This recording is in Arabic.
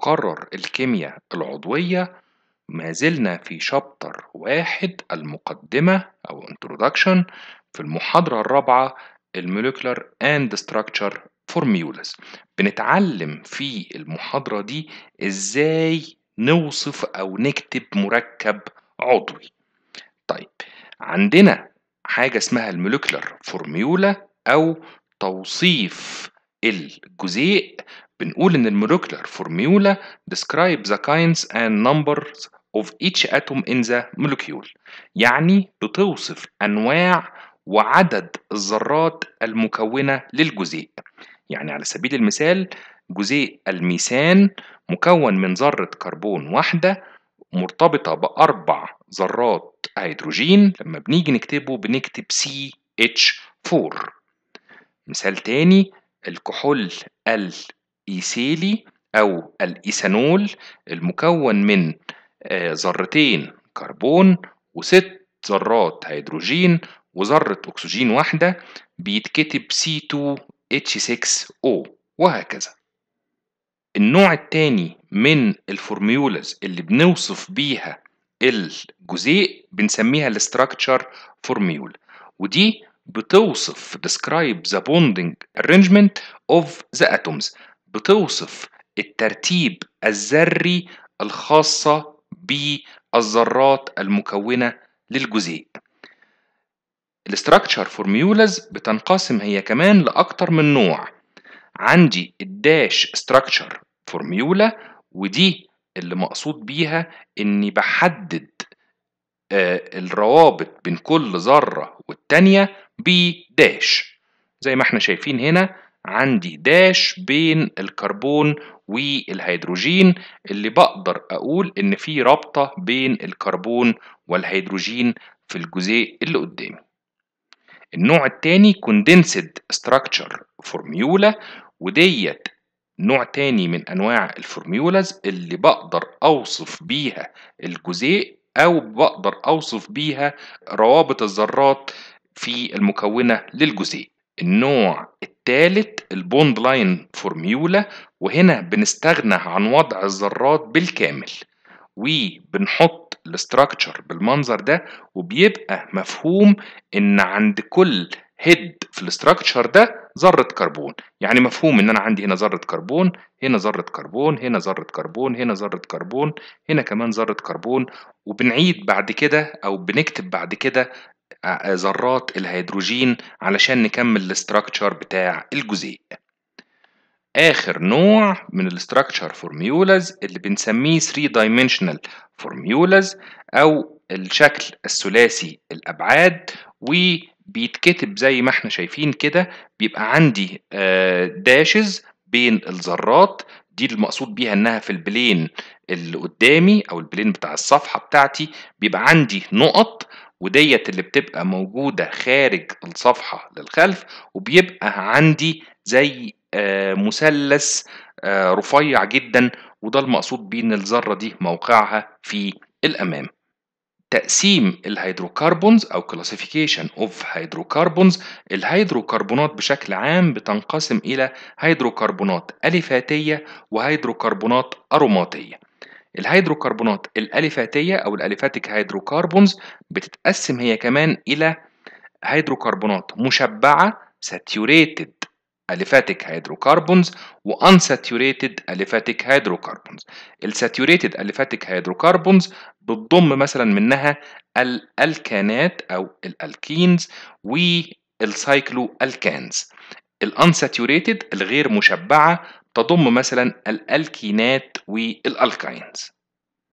مقرر الكيمياء العضوية ما زلنا في شابتر واحد المقدمة أو introduction في المحاضرة الرابعة المولكولر اند ستراكتشر فورميولاز بنتعلم في المحاضرة دي ازاي نوصف أو نكتب مركب عضوي طيب عندنا حاجة اسمها المولكولر فورميولا أو توصيف الجزيء بنقول إن المولكيولار فورميولا describe the kinds and numbers of each atom in the molecule يعني بتوصف أنواع وعدد الذرات المكونة للجزيء يعني على سبيل المثال جزيء الميثان مكون من ذرة كربون واحدة مرتبطة بأربع ذرات هيدروجين لما بنيجي نكتبه بنكتب CH4 مثال تاني الكحول الإيسيلي أو الإيثانول المكون من آه، ذرتين كربون وست ذرات هيدروجين وذرة أكسجين واحدة بيتكتب C2H6O وهكذا النوع التاني من الفورميولاز اللي بنوصف بيها الجزيء بنسميها الاستراكشر فورميولا ودي بتوصف describe the bonding arrangement of the atoms بتوصف الترتيب الذري الخاصة بالذرات المكونة للجزيء الاستراكشر فورميولاز بتنقسم هي كمان لأكتر من نوع عندي الداش استراكشر فورميولا ودي اللي مقصود بيها اني بحدد آه، الروابط بين كل ذرة والتانية بداش زي ما احنا شايفين هنا عندي داش بين الكربون والهيدروجين اللي بقدر اقول ان في رابطه بين الكربون والهيدروجين في الجزيء اللي قدامي النوع التاني كوندنسد ستراكشر فورميولا وديت نوع تاني من انواع الفورميولاز اللي بقدر اوصف بيها الجزيء او بقدر اوصف بيها روابط الذرات في المكونه للجزيء النوع الثالث البوند لاين فورميولا وهنا بنستغنى عن وضع الذرات بالكامل وبنحط الاستراكشر بالمنظر ده وبيبقى مفهوم ان عند كل هيد في الاستراكشر ده ذره كربون يعني مفهوم ان انا عندي هنا ذره كربون هنا ذره كربون هنا ذره كربون هنا ذره كربون هنا كمان ذره كربون وبنعيد بعد كده او بنكتب بعد كده آه، ذرات الهيدروجين علشان نكمل الاستراكشر بتاع الجزيء اخر نوع من الاستراكشر فورميولاز اللي بنسميه 3 dimensional فورميولاز او الشكل الثلاثي الابعاد وبيتكتب زي ما احنا شايفين كده بيبقى عندي داشز آه، بين الذرات دي المقصود بيها انها في البلين اللي قدامي او البلين بتاع الصفحه بتاعتي بيبقى عندي نقط وديت اللي بتبقى موجودة خارج الصفحة للخلف وبيبقى عندي زي آه، مثلث آه، رفيع جدا وده المقصود بيه ان الذرة دي موقعها في الأمام تقسيم الهيدروكربونز او كلاسيفيكيشن اوف هيدروكربونز الهيدروكربونات بشكل عام بتنقسم الى هيدروكربونات الفاتيه وهيدروكربونات اروماتيه الهيدروكربونات الأليفاتية أو الأليفاتيك هيدروكربونز بتتقسم هي كمان إلى هيدروكربونات مشبعة ساتيوريتد اليفاتيك هيدروكربونز وانساتيوريتد اليفاتيك هيدروكربونز الساتيوريتد اليفاتيك هيدروكربونز بتضم مثلا منها الالكانات او الالكينز والسايكلو الكانز الانساتيوريتد الغير مشبعه تضم مثلا الالكينات والالكاينز